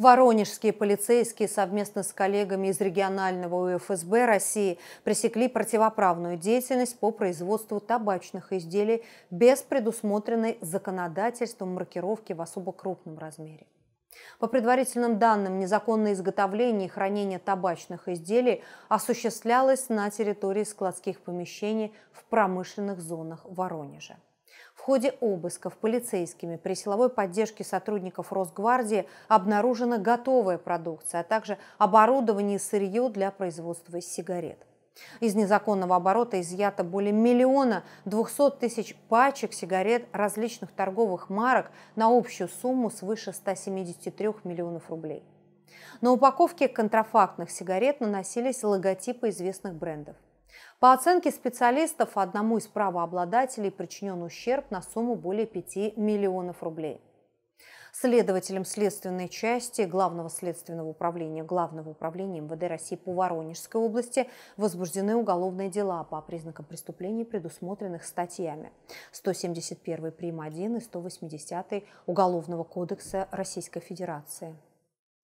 Воронежские полицейские совместно с коллегами из регионального УФСБ России пресекли противоправную деятельность по производству табачных изделий без предусмотренной законодательством маркировки в особо крупном размере. По предварительным данным, незаконное изготовление и хранение табачных изделий осуществлялось на территории складских помещений в промышленных зонах Воронежа. В ходе обысков полицейскими при силовой поддержке сотрудников Росгвардии обнаружена готовая продукция, а также оборудование и сырье для производства сигарет. Из незаконного оборота изъято более миллиона двухсот тысяч пачек сигарет различных торговых марок на общую сумму свыше 173 миллионов рублей. На упаковке контрафактных сигарет наносились логотипы известных брендов – по оценке специалистов, одному из правообладателей причинен ущерб на сумму более 5 миллионов рублей. Следователем следственной части Главного следственного управления Главного управления МВД России по Воронежской области возбуждены уголовные дела по признакам преступлений, предусмотренных статьями 171 прим. 1 и 180 Уголовного кодекса Российской Федерации.